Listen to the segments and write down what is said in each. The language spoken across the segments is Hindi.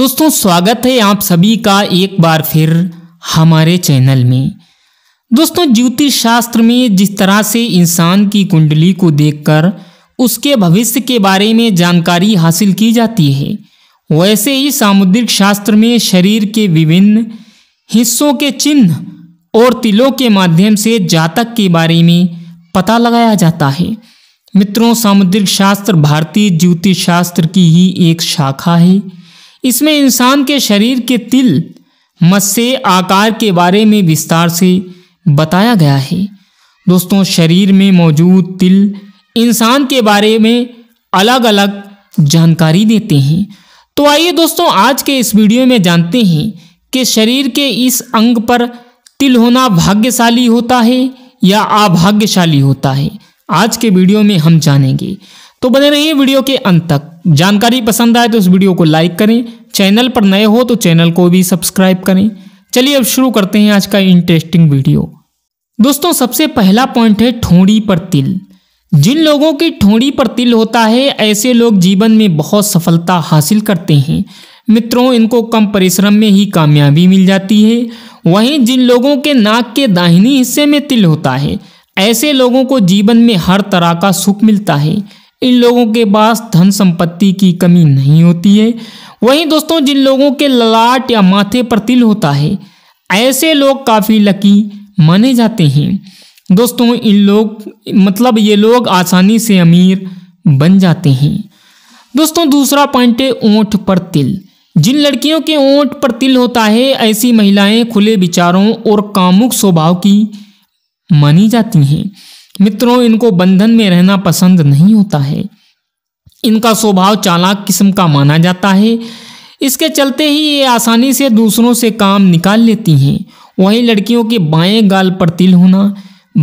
दोस्तों स्वागत है आप सभी का एक बार फिर हमारे चैनल में दोस्तों ज्योतिष शास्त्र में जिस तरह से इंसान की कुंडली को देखकर उसके भविष्य के बारे में जानकारी हासिल की जाती है वैसे ही सामुद्रिक शास्त्र में शरीर के विभिन्न हिस्सों के चिन्ह और तिलों के माध्यम से जातक के बारे में पता लगाया जाता है मित्रों सामुद्रिक शास्त्र भारतीय ज्योतिष शास्त्र की ही एक शाखा है इसमें इंसान के शरीर के तिल मत्स्य आकार के बारे में विस्तार से बताया गया है दोस्तों शरीर में मौजूद तिल इंसान के बारे में अलग अलग जानकारी देते हैं तो आइए दोस्तों आज के इस वीडियो में जानते हैं कि शरीर के इस अंग पर तिल होना भाग्यशाली होता है या अभाग्यशाली होता है आज के वीडियो में हम जानेंगे तो बने रहिए वीडियो के अंत तक जानकारी पसंद आए तो इस वीडियो को लाइक करें चैनल पर नए हो तो चैनल को भी सब्सक्राइब करें चलिए अब शुरू करते हैं आज का इंटरेस्टिंग वीडियो दोस्तों सबसे पहला पॉइंट है ठोड़ी पर तिल जिन लोगों की ठोड़ी पर तिल होता है ऐसे लोग जीवन में बहुत सफलता हासिल करते हैं मित्रों इनको कम परिश्रम में ही कामयाबी मिल जाती है वहीं जिन लोगों के नाक के दाहिनी हिस्से में तिल होता है ऐसे लोगों को जीवन में हर तरह का सुख मिलता है इन लोगों के पास धन संपत्ति की कमी नहीं होती है वहीं दोस्तों जिन लोगों के ललाट या माथे पर तिल होता है ऐसे लोग काफ़ी लकी माने जाते हैं दोस्तों इन लोग मतलब ये लोग आसानी से अमीर बन जाते हैं दोस्तों दूसरा पॉइंट है ओंठ पर तिल जिन लड़कियों के ओंठ पर तिल होता है ऐसी महिलाएं खुले विचारों और कामुक स्वभाव की मानी जाती हैं मित्रों इनको बंधन में रहना पसंद नहीं होता है इनका स्वभाव चालाक किस्म का माना जाता है इसके चलते ही ये आसानी से दूसरों से काम निकाल लेती हैं वहीं लड़कियों के बाएं गाल पर तिल होना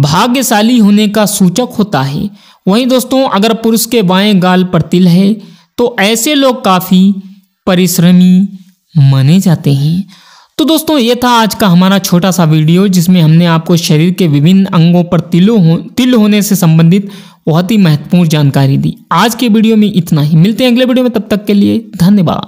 भाग्यशाली होने का सूचक होता है वहीं दोस्तों अगर पुरुष के बाएं गाल पर तिल है तो ऐसे लोग काफ़ी परिश्रमी माने जाते हैं तो दोस्तों ये था आज का हमारा छोटा सा वीडियो जिसमें हमने आपको शरीर के विभिन्न अंगों पर तिलो हो तिल होने से संबंधित बहुत ही महत्वपूर्ण जानकारी दी आज के वीडियो में इतना ही मिलते हैं अगले वीडियो में तब तक के लिए धन्यवाद